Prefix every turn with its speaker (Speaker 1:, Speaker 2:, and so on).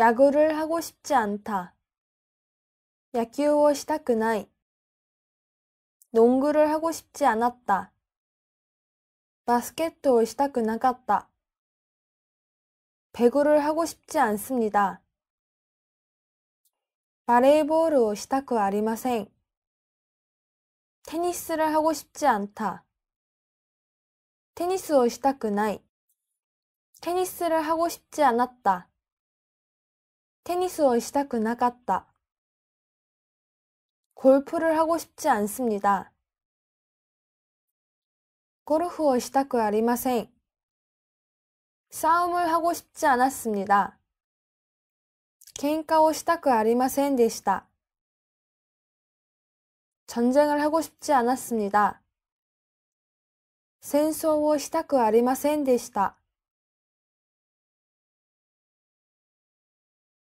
Speaker 1: 야구를 하고 싶지 않다. 야구를 したくない.
Speaker 2: 농구를 하고 싶지 않았다. 바스켓을 したくなかった. 배구를 하고 싶지 않습니다. 바레이볼을 したくありません. 테니스를 하고 싶지 않다. 테니스를 したくない. 테니스를 하고 싶지 않았다. テニスをしたくなかった。골프를하고싶지않습니 다。 ゴルフをしたくありません。싸움을하고싶지않았습니 다。 喧嘩をしたくありませんでした。전쟁을하고싶
Speaker 1: 지않았습니 다。 戦争をしたくありませんでした。